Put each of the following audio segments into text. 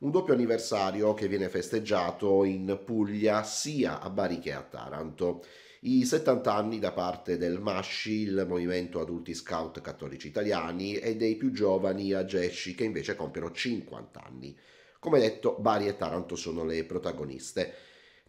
Un doppio anniversario che viene festeggiato in Puglia sia a Bari che a Taranto. I 70 anni da parte del MASCI, il Movimento Adulti Scout Cattolici Italiani, e dei più giovani AGESCI che invece compiono 50 anni. Come detto, Bari e Taranto sono le protagoniste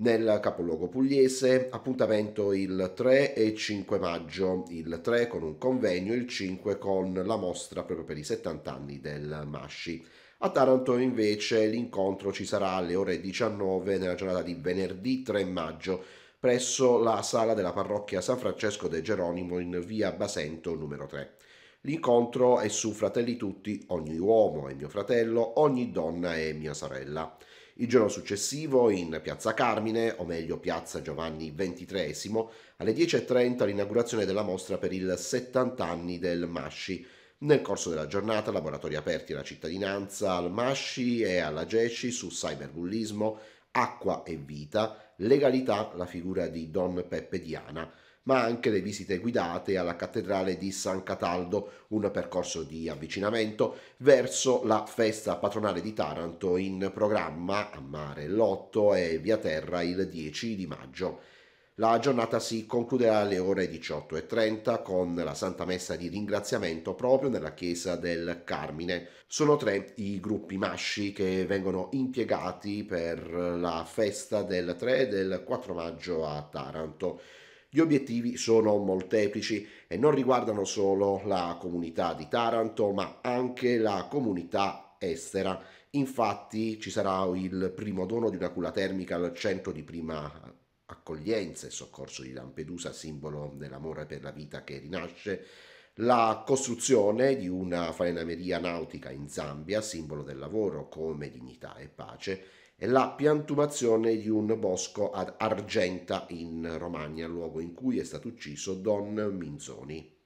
nel capoluogo pugliese, appuntamento il 3 e 5 maggio, il 3 con un convegno, il 5 con la mostra proprio per i 70 anni del Masci. A Taranto invece l'incontro ci sarà alle ore 19 nella giornata di venerdì 3 maggio presso la sala della parrocchia San Francesco de Geronimo in via Basento numero 3. L'incontro è su Fratelli Tutti, ogni uomo è mio fratello, ogni donna è mia sorella. Il giorno successivo in Piazza Carmine, o meglio Piazza Giovanni XXIII, alle 10.30 l'inaugurazione della mostra per il 70 anni del Masci. Nel corso della giornata laboratori aperti alla cittadinanza, al Masci e alla Geci su cyberbullismo, acqua e vita, legalità, la figura di Don Peppe Diana ma anche le visite guidate alla cattedrale di San Cataldo, un percorso di avvicinamento verso la festa patronale di Taranto in programma a mare l'8 e via terra il 10 di maggio. La giornata si concluderà alle ore 18.30 con la Santa Messa di ringraziamento proprio nella chiesa del Carmine. Sono tre i gruppi masci che vengono impiegati per la festa del 3 e del 4 maggio a Taranto. Gli obiettivi sono molteplici e non riguardano solo la comunità di Taranto, ma anche la comunità estera. Infatti ci sarà il primo dono di una culla termica al centro di prima accoglienza e soccorso di Lampedusa, simbolo dell'amore per la vita che rinasce la costruzione di una farenameria nautica in Zambia, simbolo del lavoro come dignità e pace, e la piantumazione di un bosco ad Argenta in Romagna, luogo in cui è stato ucciso Don Minzoni.